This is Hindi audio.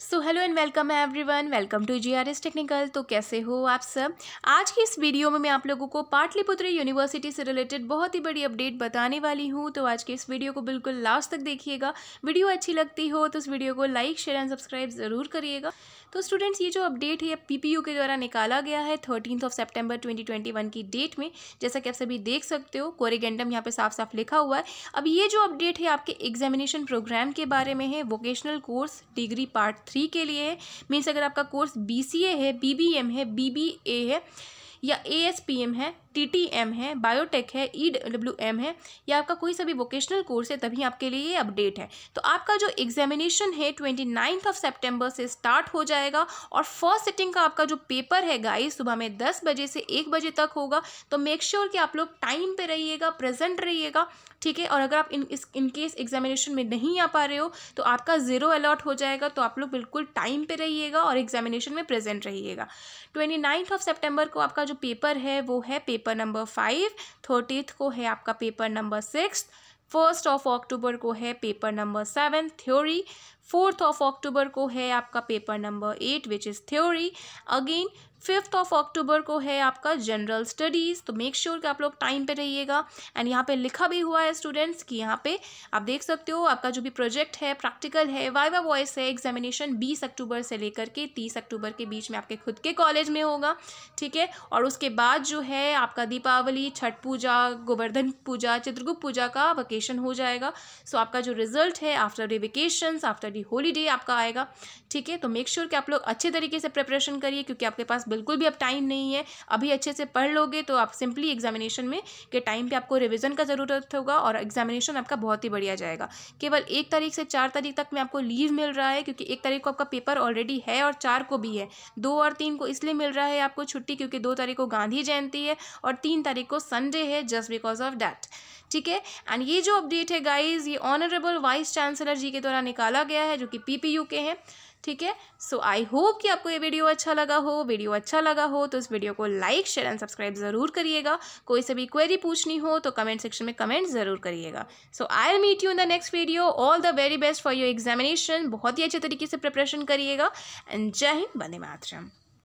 सो हेलो एंड वेलकम है everyone welcome to G R S technical तो कैसे हो आप सब आज की इस वीडियो में मैं आप लोगों को पाटलिपुत्र यूनिवर्सिटी से रिलेटेड बहुत ही बड़ी अपडेट बताने वाली हूँ तो आज के इस वीडियो को बिल्कुल लास्ट तक देखिएगा वीडियो अच्छी लगती हो तो इस वीडियो को लाइक शेयर एंड सब्सक्राइब ज़रूर करिएगा तो स्टूडेंट्स ये जो अपडेट है पी के द्वारा निकाला गया है थर्टीन ऑफ सेप्टेम्बर ट्वेंटी की डेट में जैसा कि आप सभी देख सकते हो कोरिगेंडम यहाँ पर साफ साफ लिखा हुआ है अब ये जो अपडेट है आपके एग्जामिनेशन प्रोग्राम के बारे में है vocational course degree part three के लिए है मीन्स अगर आपका कोर्स बी है बी है बी है या ए है टीटीएम है बायोटेक है एम है या आपका कोई सभी वोकेशनल कोर्स है तभी आपके लिए ये अपडेट है तो आपका जो एग्जामिनेशन है ट्वेंटी नाइन्थ ऑफ सेप्टेम्बर से स्टार्ट हो जाएगा और फर्स्ट सिटिंग का आपका जो पेपर है गाइस सुबह में दस बजे से एक बजे तक होगा तो मेक श्योर sure कि आप लोग टाइम पे रहिएगा प्रेजेंट रहिएगा ठीक है और अगर आप इन इस इनकेस एग्जामिनेशन में नहीं आ पा रहे हो तो आपका ज़ीरो अलॉट हो जाएगा तो आप लोग बिल्कुल टाइम पे रहिएगा और एग्जामिनेशन में प्रेजेंट रहिएगा ट्वेंटी नाइन्थ ऑफ सेप्टेम्बर को आपका जो पेपर है वो है paper paper number five thirtieth को है आपका paper number six first of October को है paper number seven theory fourth of October को है आपका paper number eight which is theory again fifth of October को है आपका जनरल स्टडीज़ तो मेक श्योर sure कि आप लोग टाइम पे रहिएगा एंड यहाँ पे लिखा भी हुआ है स्टूडेंट्स कि यहाँ पे आप देख सकते हो आपका जो भी प्रोजेक्ट है प्रैक्टिकल है वाइवा वॉइस है एग्जामिनेशन बीस अक्टूबर से लेकर के तीस अक्टूबर के बीच में आपके खुद के कॉलेज में होगा ठीक है और उसके बाद जो है आपका दीपावली छठ पूजा गोवर्धन पूजा चित्रगुप्त पूजा का वकेशन हो जाएगा सो so, आपका जो रिजल्ट है after revocation after temporary holiday आपका आएगा ठीक है तो मेक श्योर sure कि आप लोग अच्छे तरीके से प्रिपरेशन करिए क्योंकि आपके पास बिल्कुल भी अब टाइम नहीं है अभी अच्छे से पढ़ लोगे तो आप सिंपली एग्जामिनेशन में के टाइम पर आपको रिविजन का ज़रूरत होगा और एग्जामिनेशन आपका बहुत ही बढ़िया जाएगा केवल एक तारीख से चार तारीख तक में आपको लीव मिल रहा है क्योंकि एक तारीख को आपका पेपर ऑलरेडी है और चार को भी है दो और तीन को इसलिए मिल रहा है आपको छुट्टी क्योंकि दो तारीख को गांधी जयंती है और तीन तारीख को संडे है जस्ट बिकॉज ऑफ डैट ठीक है एंड ये जो अपडेट है गाइज ये ऑनरेबल वाइस चांसलर जी के द्वारा निकाला गया है जो कि पीपीयू के हैं ठीक है सो आई होप कि आपको ये वीडियो अच्छा लगा हो वीडियो अच्छा लगा हो तो इस वीडियो को लाइक शेयर एंड सब्सक्राइब ज़रूर करिएगा कोई सभी क्वेरी पूछनी हो तो कमेंट सेक्शन में कमेंट ज़रूर करिएगा so I'll meet you in the next video all the very best for your examination बहुत ही अच्छे तरीके से प्रिपरेशन करिएगा एंड जय हिंद बने मातरम